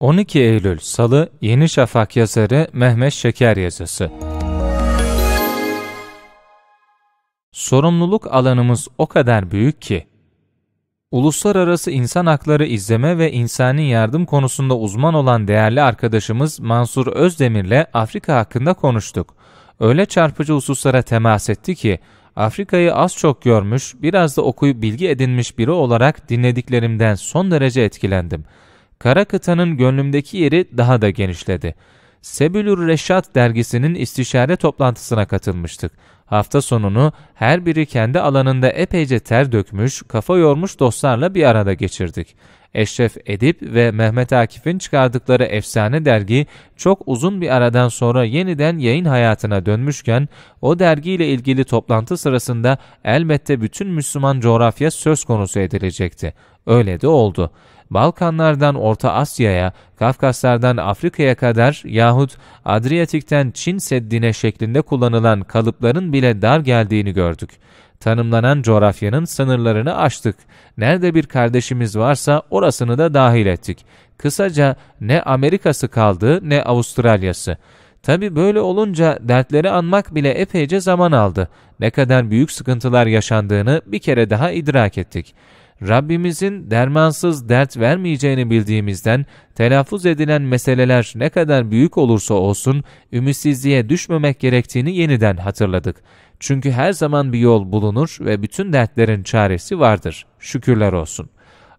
12 Eylül Salı Yeni Şafak yazarı Mehmet Şeker yazısı. Sorumluluk alanımız o kadar büyük ki, Uluslararası İnsan Hakları İzleme ve İnsani Yardım konusunda uzman olan değerli arkadaşımız Mansur Özdemir'le Afrika hakkında konuştuk. Öyle çarpıcı hususlara temas etti ki, Afrika'yı az çok görmüş, biraz da okuyup bilgi edinmiş biri olarak dinlediklerimden son derece etkilendim.'' kara kıtanın gönlümdeki yeri daha da genişledi. Sebülür Reşat dergisinin istişare toplantısına katılmıştık. Hafta sonunu her biri kendi alanında epeyce ter dökmüş, kafa yormuş dostlarla bir arada geçirdik. Eşref Edip ve Mehmet Akif'in çıkardıkları efsane dergi çok uzun bir aradan sonra yeniden yayın hayatına dönmüşken o dergiyle ilgili toplantı sırasında elbette bütün Müslüman coğrafya söz konusu edilecekti. Öyle de oldu.'' Balkanlardan Orta Asya'ya, Kafkaslardan Afrika'ya kadar yahut Adriyatik'ten Çin Seddi'ne şeklinde kullanılan kalıpların bile dar geldiğini gördük. Tanımlanan coğrafyanın sınırlarını aştık. Nerede bir kardeşimiz varsa orasını da dahil ettik. Kısaca ne Amerika'sı kaldı ne Avustralya'sı. Tabi böyle olunca dertleri anmak bile epeyce zaman aldı. Ne kadar büyük sıkıntılar yaşandığını bir kere daha idrak ettik. Rabbimizin dermansız dert vermeyeceğini bildiğimizden telaffuz edilen meseleler ne kadar büyük olursa olsun ümitsizliğe düşmemek gerektiğini yeniden hatırladık. Çünkü her zaman bir yol bulunur ve bütün dertlerin çaresi vardır. Şükürler olsun.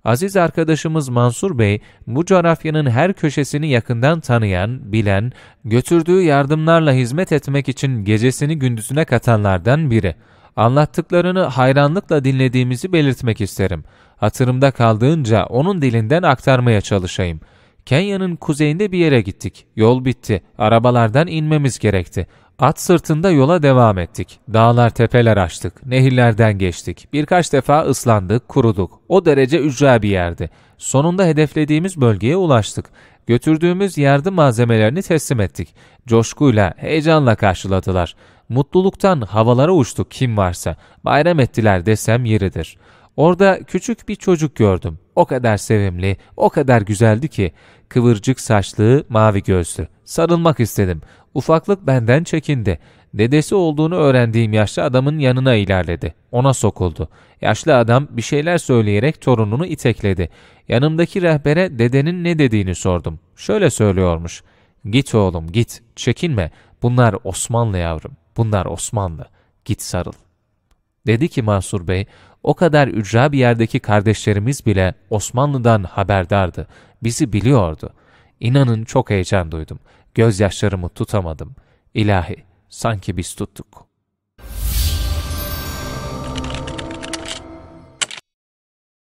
Aziz arkadaşımız Mansur Bey, bu coğrafyanın her köşesini yakından tanıyan, bilen, götürdüğü yardımlarla hizmet etmek için gecesini gündüzüne katanlardan biri.'' Anlattıklarını hayranlıkla dinlediğimizi belirtmek isterim. Hatırımda kaldığınca onun dilinden aktarmaya çalışayım. Kenya'nın kuzeyinde bir yere gittik. Yol bitti. Arabalardan inmemiz gerekti. At sırtında yola devam ettik. Dağlar tepeler açtık, nehirlerden geçtik. Birkaç defa ıslandık, kuruduk. O derece ücra bir yerdi. Sonunda hedeflediğimiz bölgeye ulaştık. Götürdüğümüz yardım malzemelerini teslim ettik. Coşkuyla, heyecanla karşıladılar mutluluktan havalara uçtu kim varsa, bayram ettiler desem yeridir. Orada küçük bir çocuk gördüm. O kadar sevimli, o kadar güzeldi ki. Kıvırcık saçlı, mavi gözlü. Sarılmak istedim. Ufaklık benden çekindi. Dedesi olduğunu öğrendiğim yaşlı adamın yanına ilerledi. Ona sokuldu. Yaşlı adam bir şeyler söyleyerek torununu itekledi. Yanımdaki rehbere dedenin ne dediğini sordum. Şöyle söylüyormuş. Git oğlum git, çekinme. Bunlar Osmanlı yavrum. Bunlar Osmanlı. Git sarıl. Dedi ki Mansur Bey, o kadar ücra bir yerdeki kardeşlerimiz bile Osmanlı'dan haberdardı. Bizi biliyordu. İnanın çok heyecan duydum. Gözyaşlarımı tutamadım. İlahi, sanki biz tuttuk.''